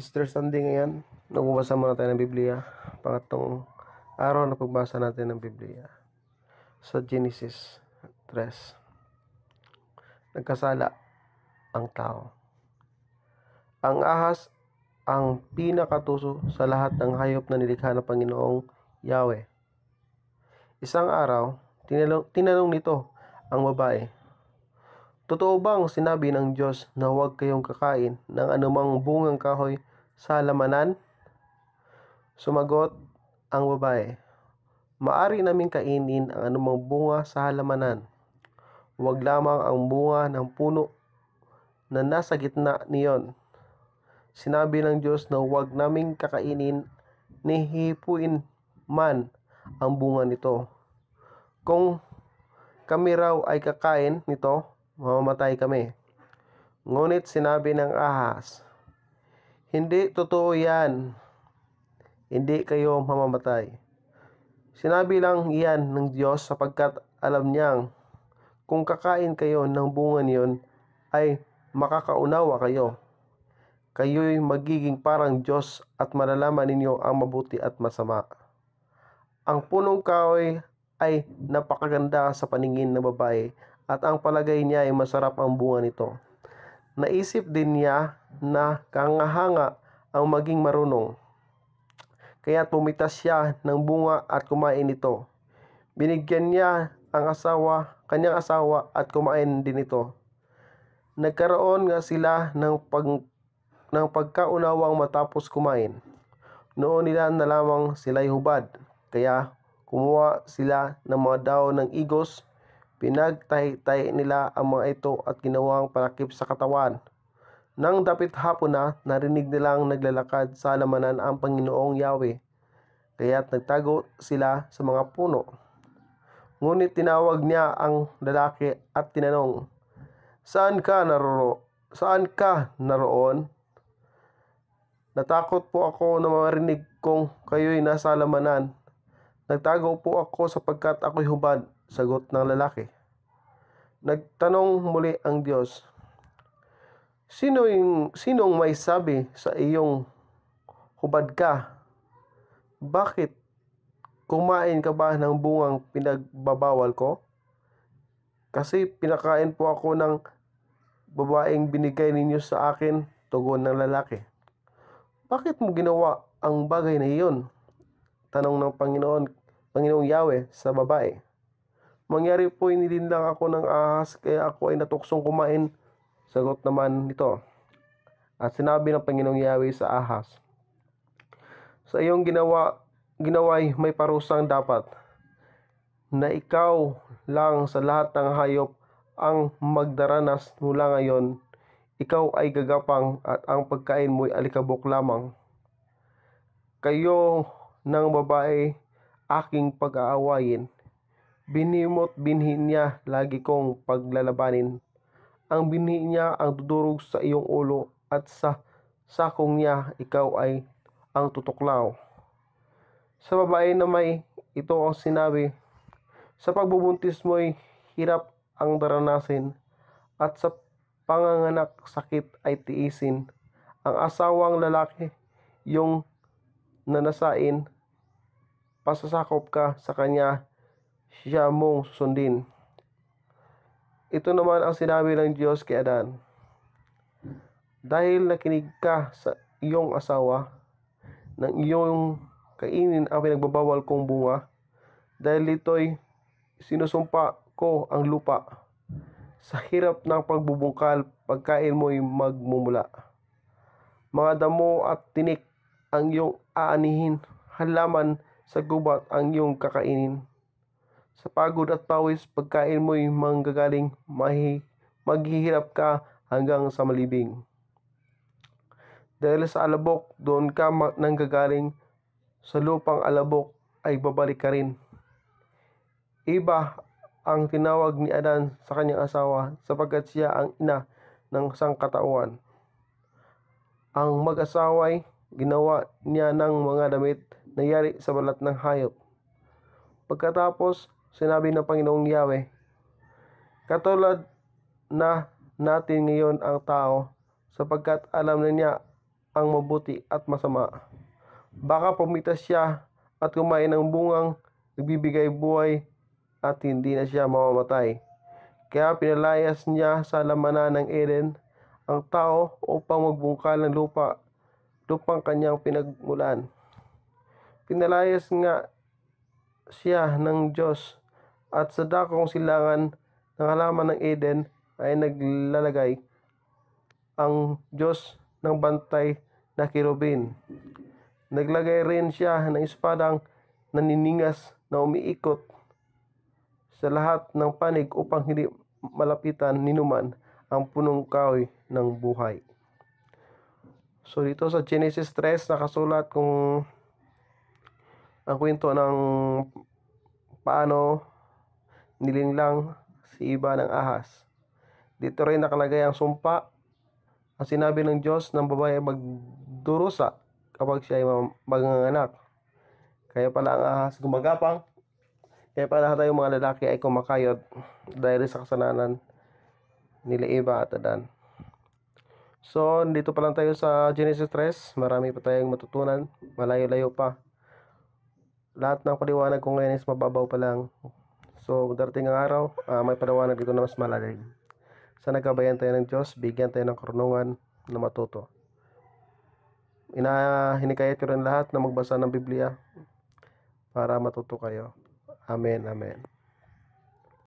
Easter Sunday ngayon, nagbabasa muna tayo ng Biblia. Pangatong araw na pagbasa natin ng Biblia. Sa Genesis 3. Nagkasala ang tao. Ang ahas ang pinakatuso sa lahat ng hayop na nilikha ng Panginoong Yahweh. Isang araw, tinanong, tinanong nito ang babae, Totoo bang sinabi ng Diyos na huwag kayong kakain ng anumang bungang kahoy sa lamanan? Sumagot ang babae, Maari naming kainin ang anumang bunga sa halamanan. Huwag lamang ang bunga ng puno na nasa gitna niyon. Sinabi ng Diyos na huwag naming kakainin ni hipuin man ang bunga nito. Kung kami raw ay kakain nito, mamamatay kami. Ngunit sinabi ng ahas, hindi totoo yan. Hindi kayo mamamatay. Sinabi lang iyan ng Diyos sapagkat alam niyang kung kakain kayo ng bunga niyon ay makakaunawa kayo. Kayo'y magiging parang Diyos at malalaman ninyo ang mabuti at masama. Ang punong kahoy ay napakaganda sa paningin ng babae at ang palagay niya ay masarap ang bunga nito. Naisip din niya na kangahanga ang maging marunong. Kaya pumitas siya ng bunga at kumain ito. Binigyan niya ang asawa, kanyang asawa at kumain din ito. Nagkaroon nga sila ng, pag, ng pagkaunawang matapos kumain. Noon nila na lamang sila'y hubad, kaya kumuha sila ng mga daon ng igos Pinagtahitay nila ang mga ito at ginawang palakip sa katawan. Nang dapit hapon na, narinig nilang naglalakad sa alamanan ang Panginoong Yahweh. Kaya't nagtago sila sa mga puno. Ngunit tinawag niya ang lalaki at tinanong, Saan ka naroro? Saan ka naroon? Natakot po ako na marinig kong kayo'y nasa alamanan. Nagtago po ako sapagkat ako'y hubad Sagot ng lalaki. Nagtanong muli ang Diyos, Sino yung, sinong may sabi sa iyong hubad ka? Bakit kumain ka ba ng bungang pinagbabawal ko? Kasi pinakain po ako ng babaeng binigay ninyo sa akin, tugon ng lalaki. Bakit mo ginawa ang bagay na iyon? Tanong ng Panginoon, Panginoong Yahweh sa babae. Mangyari po inilindang ako ng ahas kaya ako ay natuksong kumain. Sagot naman nito. At sinabi ng Panginoong Yahweh sa ahas, Sa iyong ginawa, ginaway may parusang dapat na ikaw lang sa lahat ng hayop ang magdaranas mula ngayon. Ikaw ay gagapang at ang pagkain mo'y alikabok lamang. Kayo ng babae aking pag-aawayin Binimot binhi niya lagi kong paglalabanin. Ang binhi niya ang dudurog sa iyong ulo at sa sakong niya ikaw ay ang tutuklaw. Sa babae na may ito ang sinabi, sa pagbubuntis mo'y hirap ang daranasin at sa panganganak sakit ay tiisin. Ang asawang lalaki yung nanasain, pasasakop ka sa kanya siya mong susundin. Ito naman ang sinabi ng Diyos kay Adan. Dahil nakinig ka sa iyong asawa, ng iyong kainin ang pinagbabawal kong bunga, dahil ito'y sinusumpa ko ang lupa. Sa hirap ng pagbubungkal, pagkain mo'y magmumula. Mga damo at tinik ang iyong aanihin, halaman sa gubat ang iyong kakainin sa pagod at pawis, pagkain mo'y manggagaling, mahi, maghihirap ka hanggang sa malibing. Dahil sa alabok, doon ka nanggagaling, sa lupang alabok ay babalik ka rin. Iba ang tinawag ni Adan sa kanyang asawa sapagkat siya ang ina ng sangkatauhan. Ang mag-asaway ginawa niya ng mga damit na yari sa balat ng hayop. Pagkatapos sinabi ng Panginoong Yahweh. Katulad na natin ngayon ang tao sapagkat alam na niya ang mabuti at masama. Baka pumitas siya at kumain ng bungang nagbibigay buhay at hindi na siya mamamatay. Kaya pinalayas niya sa lamanan ng Eden ang tao upang magbungkal ng lupa, lupang kanyang pinagmulan. Pinalayas nga siya ng Diyos at sa dakong silangan ng halaman ng Eden ay naglalagay ang Diyos ng bantay na kirubin. Naglagay rin siya ng espadang naniningas na umiikot sa lahat ng panig upang hindi malapitan ninuman ang punong kahoy ng buhay. So dito sa Genesis 3 nakasulat kung ang kwento ng paano nilinlang si iba ng ahas. Dito rin nakalagay ang sumpa. Ang sinabi ng Diyos ng babae ay magdurusa kapag siya ay maganganak. Kaya pala ang ahas gumagapang. Kaya pala tayo mga lalaki ay kumakayod dahil sa kasalanan nila iba at Adan. So, dito pa lang tayo sa Genesis 3. Marami pa tayong matutunan. Malayo-layo pa. Lahat ng paliwanag ko ngayon is mababaw pa lang So, darating ang araw, uh, may panawanan dito na mas malalim. Sa gabayan tayo ng Diyos, bigyan tayo ng karunungan na matuto. Ina, hinikayat ko rin lahat na magbasa ng Biblia para matuto kayo. Amen, amen.